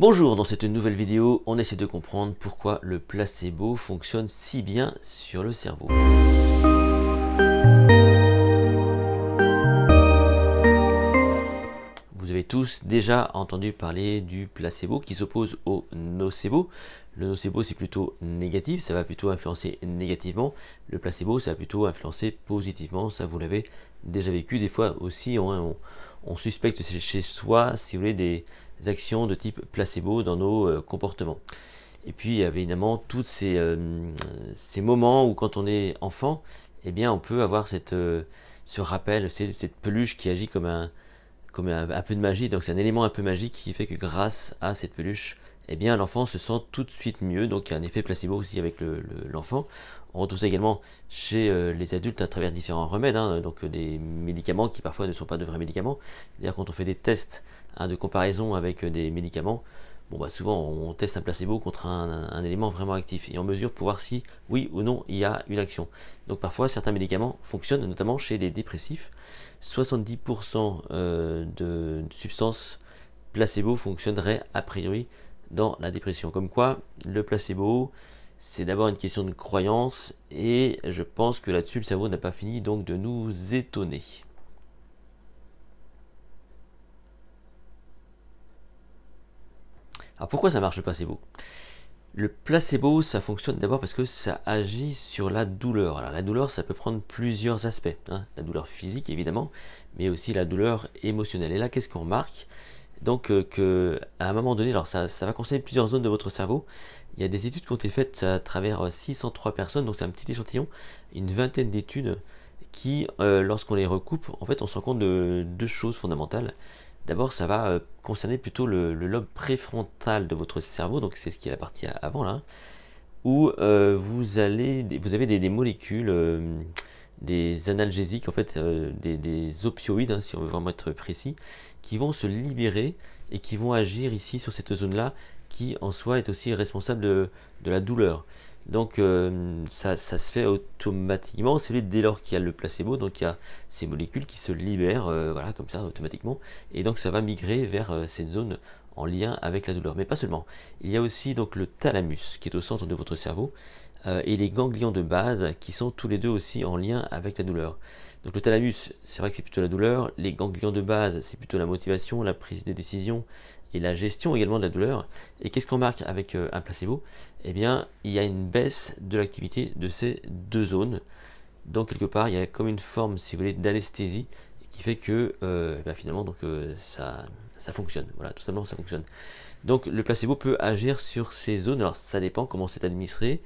Bonjour, dans cette nouvelle vidéo, on essaie de comprendre pourquoi le placebo fonctionne si bien sur le cerveau. Vous avez tous déjà entendu parler du placebo qui s'oppose au nocebo. Le nocebo c'est plutôt négatif, ça va plutôt influencer négativement. Le placebo ça va plutôt influencer positivement, ça vous l'avez déjà vécu des fois aussi. Hein, on, suspecte chez soi, si vous voulez, des, actions de type placebo dans nos euh, comportements. Et puis il y évidemment tous euh, ces, moments où quand on est enfant, eh bien on peut avoir euh, ce rappel, cette, peluche qui agit comme un, comme un peu de magie. Donc c'est un élément un peu magique qui fait que grâce à cette peluche, eh bien l'enfant se sent tout de suite mieux. Donc il y a un effet placebo aussi avec l'enfant. on retrouve ça également chez euh, les adultes à travers différents remèdes, hein. donc euh, des médicaments qui parfois ne sont pas de vrais médicaments. C'est-à-dire quand on fait des tests hein, de comparaison avec euh, des médicaments, bah, souvent on teste un placebo contre un, élément vraiment actif et on mesure pour voir si oui ou non il y a une action. Donc parfois certains médicaments fonctionnent, notamment chez les dépressifs. 70% de substances placebo fonctionneraient a priori dans la dépression. Comme quoi, le placebo, c'est d'abord une question de croyance et je pense que là-dessus, le cerveau n'a pas fini donc de nous étonner. Alors pourquoi ça marche le placebo Le placebo, ça fonctionne d'abord parce que ça agit sur la douleur. Alors la douleur, ça peut prendre plusieurs aspects. Hein. La douleur physique, évidemment, mais aussi la douleur émotionnelle. Et là, qu'est-ce qu'on remarque donc, euh, que, à un moment donné, alors ça, va concerner plusieurs zones de votre cerveau. Il y a des études qui ont été faites euh, à travers 603 euh, personnes, donc c'est un petit échantillon, une vingtaine d'études qui, lorsqu'on les recoupe, en fait, on se rend compte de deux choses fondamentales. D'abord, ça va concerner plutôt le, lobe préfrontal de votre cerveau, donc c'est ce qui est la partie avant là, hein, où vous, allez, vous avez des molécules des analgésiques, en fait euh, des, opioïdes, hein, si on veut vraiment être précis, qui vont se libérer et qui vont agir ici sur cette zone-là qui en soi est aussi responsable de, la douleur. Donc euh, ça, ça, se fait automatiquement, c'est dès lors qu'il y a le placebo, donc il y a ces molécules qui se libèrent, euh, voilà, comme ça, automatiquement, et donc ça va migrer vers cette zone en lien avec la douleur. Mais pas seulement, il y a aussi donc le thalamus qui est au centre de votre cerveau, euh, et les ganglions de base qui sont tous les deux aussi en lien avec la douleur. Donc le thalamus, c'est vrai que c'est plutôt la douleur, les ganglions de base, c'est plutôt la motivation, la prise des décisions et la gestion également de la douleur. Et qu'est-ce qu'on remarque avec euh, un placebo Eh bien, il y a une baisse de l'activité de ces deux zones. Donc quelque part, il y a comme une forme, si vous voulez, d'anesthésie qui fait que euh, eh finalement ça fonctionne voilà tout simplement ça fonctionne donc le placebo peut agir sur ces zones alors ça dépend comment c'est administré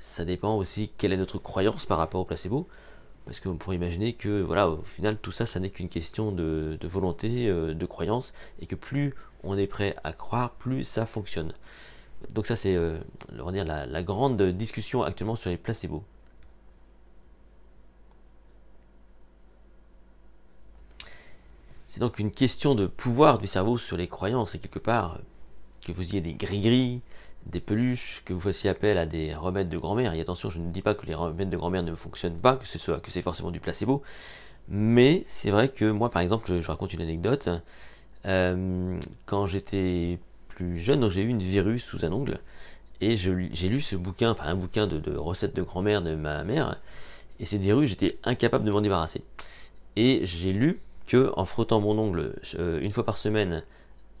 ça dépend aussi quelle est notre croyance par rapport au placebo. Parce qu'on pourrait imaginer que, voilà, au final, tout ça, ça n'est qu'une question de, volonté, euh, de croyance, et que plus on est prêt à croire, plus ça fonctionne. Donc ça, c'est euh, la, la grande discussion actuellement sur les placebos. C'est donc une question de pouvoir du cerveau sur les croyances, et quelque part, que vous ayez des gris-gris, des peluches, que vous fassiez appel à des remèdes de grand-mère, et attention, je ne dis pas que les remèdes de grand-mère ne fonctionnent pas, que c'est que c'est forcément du placebo, mais c'est vrai que moi, par exemple, je raconte une anecdote. Euh, quand j'étais plus jeune, j'ai eu une virus sous un ongle, et j'ai lu ce bouquin, enfin un bouquin de, recettes de grand-mère de ma mère, et cette virus, j'étais incapable de m'en débarrasser. Et j'ai lu que en frottant mon ongle euh, une fois par semaine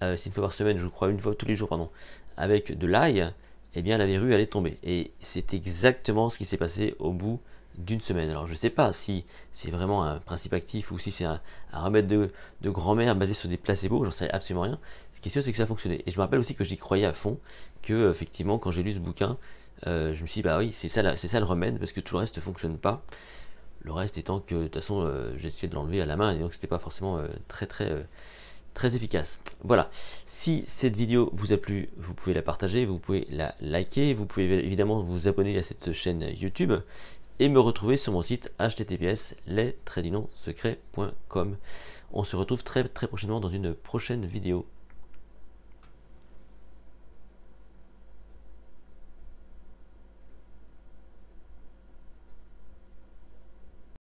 euh, si une fois par semaine, je crois, une fois tous les jours, pardon, avec de l'ail, eh bien la verrue allait tomber. Et c'est exactement ce qui s'est passé au bout d'une semaine. Alors je ne sais pas si c'est vraiment un principe actif ou si c'est un, remède de, grand-mère basé sur des placebos, j'en sais absolument rien. Ce qui est sûr, c'est que ça fonctionnait. Et je me rappelle aussi que j'y croyais à fond, que effectivement, quand j'ai lu ce bouquin, euh, je me suis dit, bah oui, c'est ça, c'est ça le remède, parce que tout le reste ne fonctionne pas. Le reste étant que, de toute façon, euh, j'ai essayé de l'enlever à la main, et donc ce n'était pas forcément très très très efficace. Voilà, si cette vidéo vous a plu, vous pouvez la partager, vous pouvez la liker, vous pouvez évidemment vous abonner à cette chaîne YouTube et me retrouver sur mon site https les On se retrouve très très prochainement dans une prochaine vidéo.